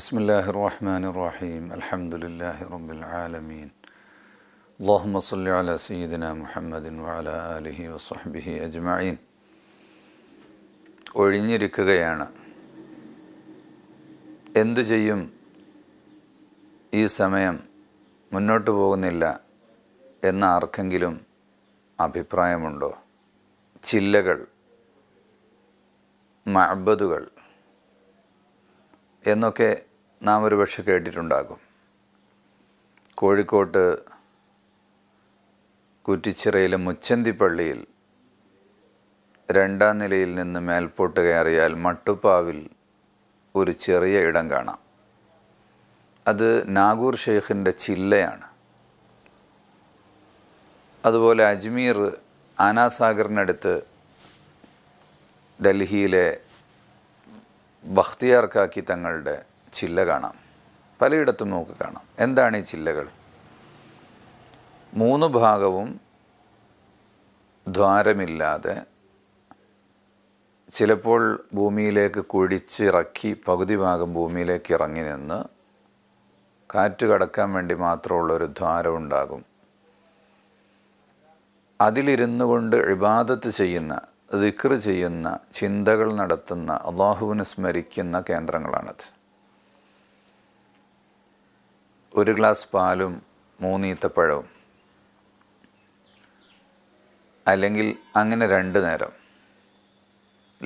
بسم الله الرحمن الرحيم الحمد لله رب العالمين اللهم صل على سيدنا محمد وعلى آله وصحبه أجمعين ഒഴിഞ്ഞിരിക്കുകയാണ് എന്തു ചെയ്യും ഈ സമയം മുന്നോട്ട് പോകുന്നില്ല എന്ന ആർക്കെങ്കിലും അഭിപ്രായമുണ്ടോ ചില്ലകൾ മഅബദുകൾ എന്നൊക്കെ നാം ഒരു പക്ഷെ കേട്ടിട്ടുണ്ടാകും കോഴിക്കോട്ട് കുറ്റിച്ചിറയിലെ മുച്ചന്തിപ്പള്ളിയിൽ രണ്ടാം നിലയിൽ നിന്ന് മേൽപോട്ട് കയറിയാൽ മട്ടുപ്പാവിൽ ഒരു ചെറിയ ഇടം കാണാം അത് നാഗൂർ ഷെയ്ഖിൻ്റെ ചില്ലയാണ് അതുപോലെ അജ്മീർ ആനാസാഗറിനടുത്ത് ഡൽഹിയിലെ ബഖ്തിയാർക്കാക്കി തങ്ങളുടെ ചില്ല കാണാം പലയിടത്തും നമുക്ക് കാണാം എന്താണ് ഈ ചില്ലകൾ മൂന്ന് ഭാഗവും ദ്വാരമില്ലാതെ ചിലപ്പോൾ ഭൂമിയിലേക്ക് കുഴിച്ചിറക്കി പകുതി ഭാഗം ഭൂമിയിലേക്ക് ഇറങ്ങി നിന്ന് കാറ്റ് കടക്കാൻ വേണ്ടി മാത്രമുള്ളൊരു ദ്വാരം ഉണ്ടാകും അതിലിരുന്നു കൊണ്ട് ഇബാദത്ത് ചെയ്യുന്ന ദിക്ർ ചെയ്യുന്ന ചിന്തകൾ നടത്തുന്ന അള്ളാഹുവിനെ സ്മരിക്കുന്ന കേന്ദ്രങ്ങളാണത് ഒരു ഗ്ലാസ് പാലും മൂന്നീത്തപ്പഴവും അല്ലെങ്കിൽ അങ്ങനെ രണ്ട് നേരം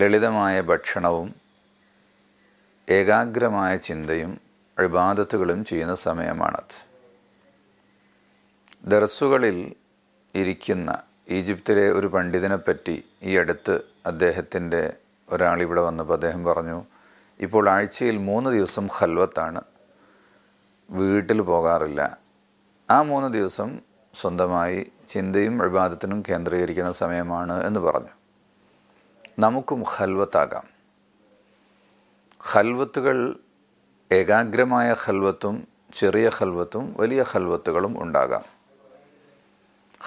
ലളിതമായ ഭക്ഷണവും ഏകാഗ്രമായ ചിന്തയും അഭിബാധത്തുകളും ചെയ്യുന്ന സമയമാണത് ദർസുകളിൽ ഇരിക്കുന്ന ഈജിപ്തിലെ ഒരു പണ്ഡിതനെപ്പറ്റി ഈ അടുത്ത് അദ്ദേഹത്തിൻ്റെ ഒരാളിവിടെ വന്നപ്പോൾ അദ്ദേഹം പറഞ്ഞു ഇപ്പോൾ ആഴ്ചയിൽ മൂന്ന് ദിവസം ഖൽവത്താണ് വീട്ടിൽ പോകാറില്ല ആ മൂന്ന് ദിവസം സ്വന്തമായി ചിന്തയും അഭിവാദത്തിനും കേന്ദ്രീകരിക്കുന്ന സമയമാണ് എന്ന് പറഞ്ഞു നമുക്കും ഖൽവത്താകാം ഖൽവത്തുകൾ ഏകാഗ്രമായ ഖൽവത്തും ചെറിയ ഖൽവത്തും വലിയ ഖൽവത്തുകളും ഉണ്ടാകാം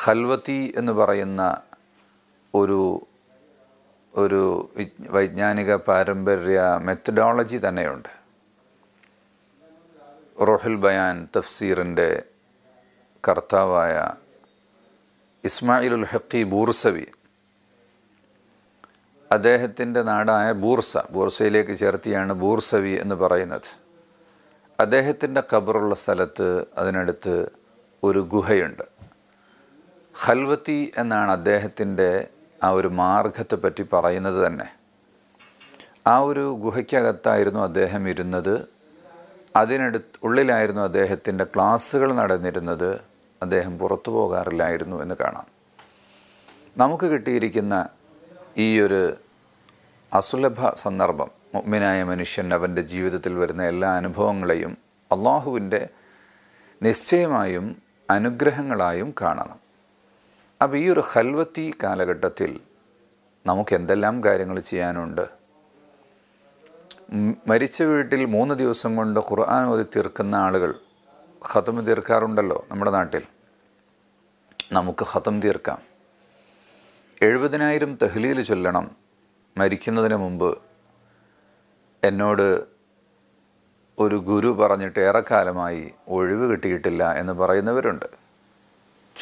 ഖൽവത്തി എന്ന് പറയുന്ന ഒരു ഒരു വൈജ്ഞാനിക പാരമ്പര്യ മെത്തഡോളജി തന്നെയുണ്ട് റോഹിൽ ബയാൻ തഫ്സീറിൻ്റെ കർത്താവായ ഇസ്മായിലുൽ ഹക്കി ബൂർസവി അദ്ദേഹത്തിൻ്റെ നാടായ ബൂർസ ബൂർസയിലേക്ക് ചേർത്തിയാണ് ബൂർസവി എന്ന് പറയുന്നത് അദ്ദേഹത്തിൻ്റെ ഖബറുള്ള സ്ഥലത്ത് അതിനടുത്ത് ഒരു ഗുഹയുണ്ട് ഖൽവത്തി എന്നാണ് അദ്ദേഹത്തിൻ്റെ ആ ഒരു മാർഗത്തെ പറ്റി പറയുന്നത് തന്നെ ആ ഒരു ഗുഹയ്ക്കകത്തായിരുന്നു അദ്ദേഹം ഇരുന്നത് അതിനടുത്ത് ഉള്ളിലായിരുന്നു അദ്ദേഹത്തിൻ്റെ ക്ലാസ്സുകൾ നടന്നിരുന്നത് അദ്ദേഹം പുറത്തു പോകാറില്ലായിരുന്നു എന്ന് കാണാം നമുക്ക് കിട്ടിയിരിക്കുന്ന ഈ ഒരു അസുലഭ സന്ദർഭം മുഗ്മിനായ മനുഷ്യൻ അവൻ്റെ ജീവിതത്തിൽ വരുന്ന എല്ലാ അനുഭവങ്ങളെയും അള്ളാഹുവിൻ്റെ നിശ്ചയമായും അനുഗ്രഹങ്ങളായും കാണണം അപ്പോൾ ഈ ഒരു ഹൽവത്തി കാലഘട്ടത്തിൽ നമുക്ക് എന്തെല്ലാം കാര്യങ്ങൾ ചെയ്യാനുണ്ട് മരിച്ച വീട്ടിൽ മൂന്ന് ദിവസം കൊണ്ട് ഖുർആൻ ഓതി തീർക്കുന്ന ആളുകൾ ഹത്തം തീർക്കാറുണ്ടല്ലോ നമ്മുടെ നാട്ടിൽ നമുക്ക് ഹത്തം തീർക്കാം എഴുപതിനായിരം തഹ്ലീൽ ചൊല്ലണം മരിക്കുന്നതിന് മുമ്പ് എന്നോട് ഒരു ഗുരു പറഞ്ഞിട്ട് ഏറെക്കാലമായി ഒഴിവ് കിട്ടിയിട്ടില്ല എന്ന് പറയുന്നവരുണ്ട്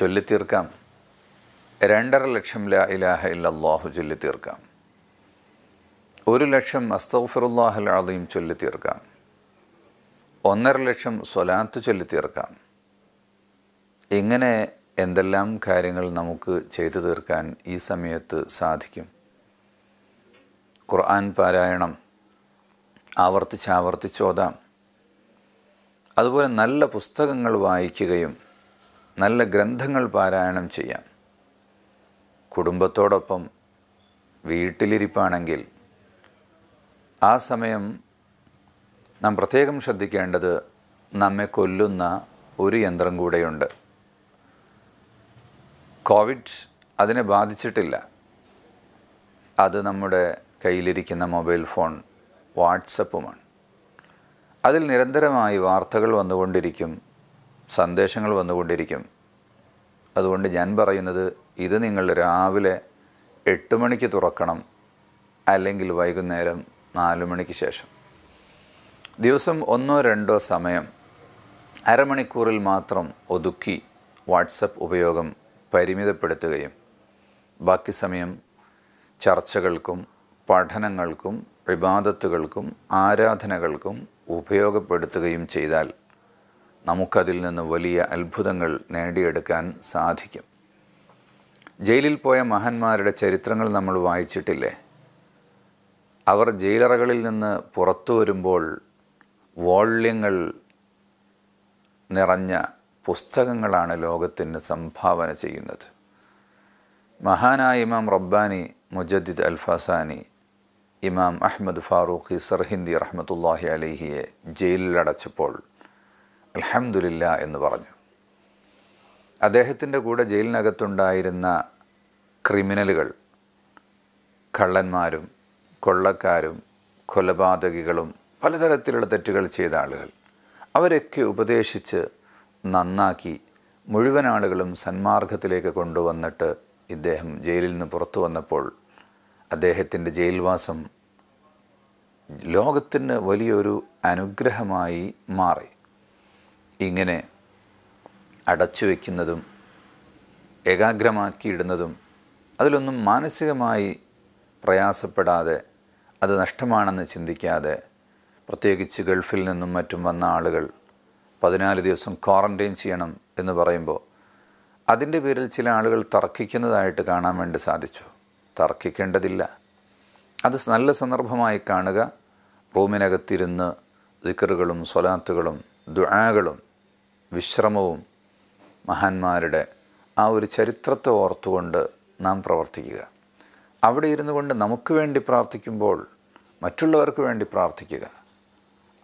ചൊല്ലിത്തീർക്കാം രണ്ടര ലക്ഷം ലാ ഇലാഹ ഇല്ലാഹു ചൊല്ലി തീർക്കാം ഒരു ലക്ഷം അസ്തഫിറുല്ലാഹൽ ചൊല്ലി തീർക്കാം ഒന്നര ലക്ഷം സ്വലാത്ത് ചൊല്ലി തീർക്കാം ഇങ്ങനെ എന്തെല്ലാം കാര്യങ്ങൾ നമുക്ക് ചെയ്തു തീർക്കാൻ ഈ സമയത്ത് സാധിക്കും ഖുർആൻ പാരായണം ആവർത്തിച്ചാവർത്തിച്ചോതാം അതുപോലെ നല്ല പുസ്തകങ്ങൾ വായിക്കുകയും നല്ല ഗ്രന്ഥങ്ങൾ പാരായണം ചെയ്യാം കുടുംബത്തോടൊപ്പം വീട്ടിലിരിപ്പാണെങ്കിൽ ആ സമയം നാം പ്രത്യേകം ശ്രദ്ധിക്കേണ്ടത് നമ്മെ കൊല്ലുന്ന ഒരു യന്ത്രം കൂടെയുണ്ട് കോവിഡ് അതിനെ ബാധിച്ചിട്ടില്ല അത് നമ്മുടെ കയ്യിലിരിക്കുന്ന മൊബൈൽ ഫോൺ വാട്സപ്പുമാണ് അതിൽ നിരന്തരമായി വാർത്തകൾ വന്നുകൊണ്ടിരിക്കും സന്ദേശങ്ങൾ വന്നുകൊണ്ടിരിക്കും അതുകൊണ്ട് ഞാൻ പറയുന്നത് ഇത് നിങ്ങൾ രാവിലെ എട്ട് മണിക്ക് തുറക്കണം അല്ലെങ്കിൽ വൈകുന്നേരം നാല് മണിക്ക് ശേഷം ദിവസം ഒന്നോ രണ്ടോ സമയം അരമണിക്കൂറിൽ മാത്രം ഒതുക്കി വാട്സപ്പ് ഉപയോഗം പരിമിതപ്പെടുത്തുകയും ബാക്കി സമയം ചർച്ചകൾക്കും പഠനങ്ങൾക്കും വിവാദത്തുകൾക്കും ആരാധനകൾക്കും ഉപയോഗപ്പെടുത്തുകയും ചെയ്താൽ നമുക്കതിൽ നിന്ന് വലിയ അത്ഭുതങ്ങൾ നേടിയെടുക്കാൻ സാധിക്കും ജയിലിൽ പോയ മഹന്മാരുടെ ചരിത്രങ്ങൾ നമ്മൾ വായിച്ചിട്ടില്ലേ അവർ ജയിലറകളിൽ നിന്ന് പുറത്തു വരുമ്പോൾ വോള്യങ്ങൾ നിറഞ്ഞ പുസ്തകങ്ങളാണ് ലോകത്തിന് സംഭാവന ചെയ്യുന്നത് മഹാനായ ഇമാം റബ്ബാനി മുജദ്ദിദ് അൽഫസാനി ഇമാം അഹമ്മദ് ഫാറൂഖി സർഹിന്ദി റഹ്മത്തുല്ലാഹി അലഹിയെ ജയിലിലടച്ചപ്പോൾ അലഹമുല്ല എന്ന് പറഞ്ഞു അദ്ദേഹത്തിൻ്റെ കൂടെ ജയിലിനകത്തുണ്ടായിരുന്ന ക്രിമിനലുകൾ കള്ളന്മാരും കൊള്ളക്കാരും കൊലപാതകികളും പലതരത്തിലുള്ള തെറ്റുകൾ ചെയ്ത ആളുകൾ അവരൊക്കെ ഉപദേശിച്ച് നന്നാക്കി മുഴുവൻ ആളുകളും സന്മാർഗത്തിലേക്ക് കൊണ്ടുവന്നിട്ട് ഇദ്ദേഹം ജയിലിൽ നിന്ന് പുറത്തു വന്നപ്പോൾ അദ്ദേഹത്തിൻ്റെ ജയിൽവാസം ലോകത്തിന് വലിയൊരു അനുഗ്രഹമായി മാറി ഇങ്ങനെ അടച്ചു വയ്ക്കുന്നതും ഏകാഗ്രമാക്കിയിടുന്നതും അതിലൊന്നും മാനസികമായി പ്രയാസപ്പെടാതെ അത് നഷ്ടമാണെന്ന് ചിന്തിക്കാതെ പ്രത്യേകിച്ച് ഗൾഫിൽ നിന്നും മറ്റും വന്ന ആളുകൾ പതിനാല് ദിവസം ക്വാറൻറ്റൈൻ ചെയ്യണം എന്ന് പറയുമ്പോൾ അതിൻ്റെ പേരിൽ ചില ആളുകൾ തർക്കിക്കുന്നതായിട്ട് കാണാൻ വേണ്ടി സാധിച്ചു തർക്കിക്കേണ്ടതില്ല അത് നല്ല സന്ദർഭമായി കാണുക റൂമിനകത്തിരുന്ന് ദിക്കറുകളും സ്വലാത്തുകളും ദുആകളും വിശ്രമവും മഹാന്മാരുടെ ആ ഒരു ചരിത്രത്തെ ഓർത്തുകൊണ്ട് നാം പ്രവർത്തിക്കുക അവിടെ ഇരുന്നു കൊണ്ട് നമുക്ക് വേണ്ടി പ്രാർത്ഥിക്കുമ്പോൾ മറ്റുള്ളവർക്ക് വേണ്ടി പ്രാർത്ഥിക്കുക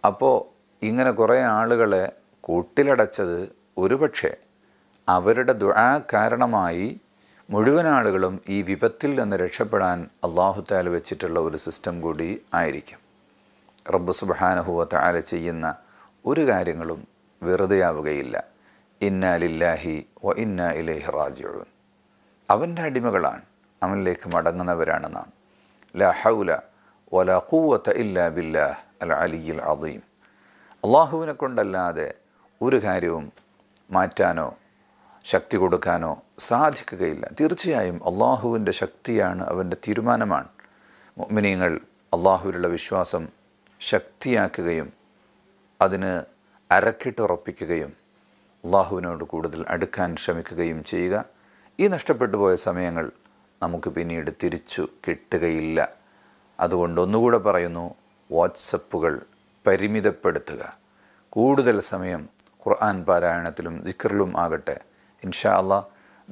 അപ്പോൾ ഇങ്ങനെ കുറേ ആളുകളെ കൂട്ടിലടച്ചത് ഒരുപക്ഷെ അവരുടെ ദുആ കാരണമായി മുഴുവൻ ആളുകളും ഈ വിപത്തിൽ നിന്ന് രക്ഷപ്പെടാൻ അള്ളാഹുത്താൽ വെച്ചിട്ടുള്ള ഒരു സിസ്റ്റം കൂടി ആയിരിക്കും റബ്ബ് സുബാനഹുവ താല ചെയ്യുന്ന ഒരു കാര്യങ്ങളും വെറുതെയാവുകയില്ല ഇന്നാലില്ലാഹി ഒ വ ഇന്ന ഇലേഹി റാജിഉൻ അവൻ്റെ അടിമകളാണ് അവനിലേക്ക് മടങ്ങുന്നവരാണ് നാം ല ഹൗല വല കൂവത്ത ഇല്ലാ ബില്ലാഹ് അൽ അലിയിൽ അബീം അള്ളാഹുവിനെ കൊണ്ടല്ലാതെ ഒരു കാര്യവും മാറ്റാനോ ശക്തി കൊടുക്കാനോ സാധിക്കുകയില്ല തീർച്ചയായും അള്ളാഹുവിൻ്റെ ശക്തിയാണ് അവൻ്റെ തീരുമാനമാണ് മുഅ്മിനീങ്ങൾ അള്ളാഹുവിലുള്ള വിശ്വാസം ശക്തിയാക്കുകയും അതിന് അരക്കിട്ടുറപ്പിക്കുകയും അള്ളാഹുവിനോട് കൂടുതൽ അടുക്കാൻ ശ്രമിക്കുകയും ചെയ്യുക ഈ നഷ്ടപ്പെട്ടു പോയ സമയങ്ങൾ നമുക്ക് പിന്നീട് തിരിച്ചു കിട്ടുകയില്ല അതുകൊണ്ട് ഒന്നുകൂടെ പറയുന്നു വാട്സപ്പുകൾ പരിമിതപ്പെടുത്തുക കൂടുതൽ സമയം ഖുർആൻ പാരായണത്തിലും ദിക്കറിലും ആകട്ടെ ഇൻഷാ അള്ളാ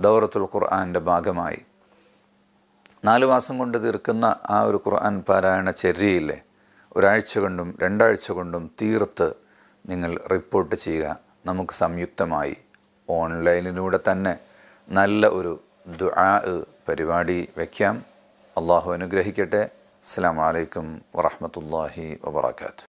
ദൗറത്തുൽ ഖുർആാൻ്റെ ഭാഗമായി നാല് മാസം കൊണ്ട് തീർക്കുന്ന ആ ഒരു ഖുർആൻ പാരായണ ചര്യയില്ലേ ഒരാഴ്ച കൊണ്ടും രണ്ടാഴ്ച കൊണ്ടും തീർത്ത് നിങ്ങൾ റിപ്പോർട്ട് ചെയ്യുക നമുക്ക് സംയുക്തമായി ഓൺലൈനിലൂടെ തന്നെ നല്ല ഒരു ദുആ പരിപാടി വയ്ക്കാം അള്ളാഹു അനുഗ്രഹിക്കട്ടെ അസ്സാം വലൈക്കും വറഹമത്തല്ലാഹി വബറകാത്ത്